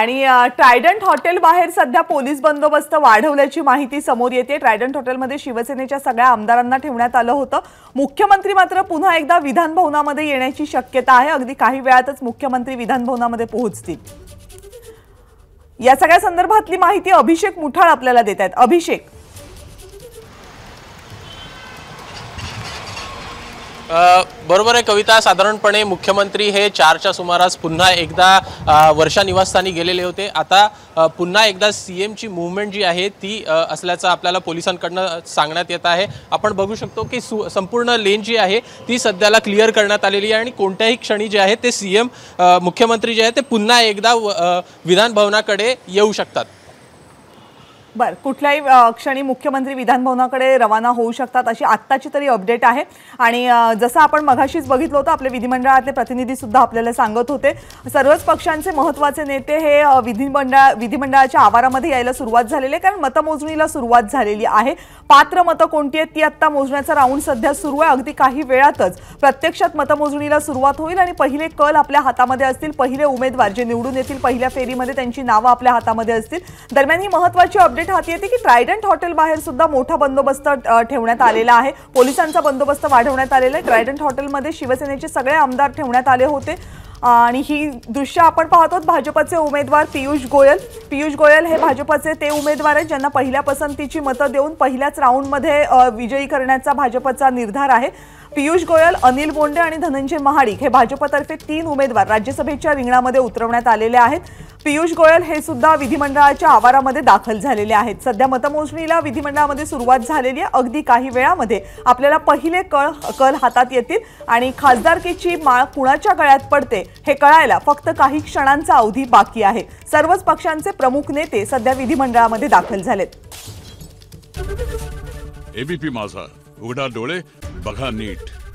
आणि Trident hotel बाहेर सध्या पोलीस बंदोबस्त वाढवल्याची माहिती समोर येते ट्रायडंट हॉटेलमध्ये शिवसेनेच्या सगळ्या आमदारांना ठेवण्यात आलं होतं मुख्यमंत्री मात्र पुन्हा एकदा विधानभवनामध्ये येण्याची शक्यता आहे अगदी काही वेळातच मुख्यमंत्री विधानभवनामध्ये पोहोचतील या सगळ्या संदर्भातली माहिती अभिषेक मुठाळ आपल्याला देत आहेत अभिषेक बरोबर आहे कविता साधारणपणे मुख्यमंत्री हे चारच्या सुमारास पुन्हा एकदा वर्षा निवासस्थानी गेलेले होते आता पुन्हा एकदा सी एमची मुवमेंट जी आहे ती असल्याचं आपल्याला पोलिसांकडनं सांगण्यात येत आहे आपण बघू शकतो की सु संपूर्ण लेन जी आहे ती सध्याला क्लिअर करण्यात आलेली आहे आणि कोणत्याही क्षणी जे आहे ते सी एम मुख्यमंत्री जे आहे ते पुन्हा एकदा विधानभवनाकडे येऊ शकतात बर कुठल्याही क्षणी मुख्यमंत्री विधानभवनाकडे रवाना होऊ शकतात अशी आत्ताची तरी अपडेट आहे आणि जसं आपण मघाशीच बघितलं होतं आपले विधिमंडळातले प्रतिनिधीसुद्धा आपल्याला सांगत होते सर्वच पक्षांचे महत्त्वाचे नेते हे विधिमंडळ विधिमंडळाच्या आवारामध्ये यायला सुरुवात झालेली आहे कारण मतमोजणीला सुरुवात झालेली आहे पात्र मतं कोणती आहेत ती आत्ता मोजण्याचा राऊंड सध्या सुरू आहे अगदी काही वेळातच प्रत्यक्षात मतमोजणीला सुरुवात होईल आणि पहिले कल आपल्या हातामध्ये असतील पहिले उमेदवार जे निवडून येतील पहिल्या फेरीमध्ये त्यांची नावं आपल्या हातामध्ये असतील दरम्यान ही महत्त्वाची अपडेट अपडेट हाती येते की ट्रायडंट हॉटेल बाहेर सुद्धा मोठा बंदोबस्त ठेवण्यात आलेला आहे पोलिसांचा बंदोबस्त वाढवण्यात आलेला आहे ट्रायडंट हॉटेलमध्ये शिवसेनेचे सगळे आमदार ठेवण्यात आले होते आणि ही दृश्य आपण पाहतो भाजपचे उमेदवार पियुष गोयल पियुष गोयल हे भाजपचे ते उमेदवार आहेत ज्यांना पहिल्या पसंतीची मतं देऊन पहिल्याच राऊंडमध्ये विजयी करण्याचा भाजपचा निर्धार आहे पियुष गोयल अनिल बोंडे आणि धनंजय महाडिक हे भाजपतर्फे तीन उमेदवार राज्यसभेच्या रिंगणामध्ये उतरवण्यात आलेले आहेत पियुष गोयल हे सुद्धा विधिमंडळाच्या आवारामध्ये दाखल झालेले आहेत सध्या मतमोजणीला विधिमंडळामध्ये सुरुवात झालेली आहे अगदी काही वेळामध्ये आपल्याला पहिले कळ कल हातात येतील आणि खासदारकीची माळ कुणाच्या गळ्यात पडते हे कळायला फक्त काही क्षणांचा अवधी बाकी आहे सर्वच पक्षांचे प्रमुख नेते सध्या विधिमंडळामध्ये दाखल झालेत एबीपी माझा उघडा डोळे बघा नीट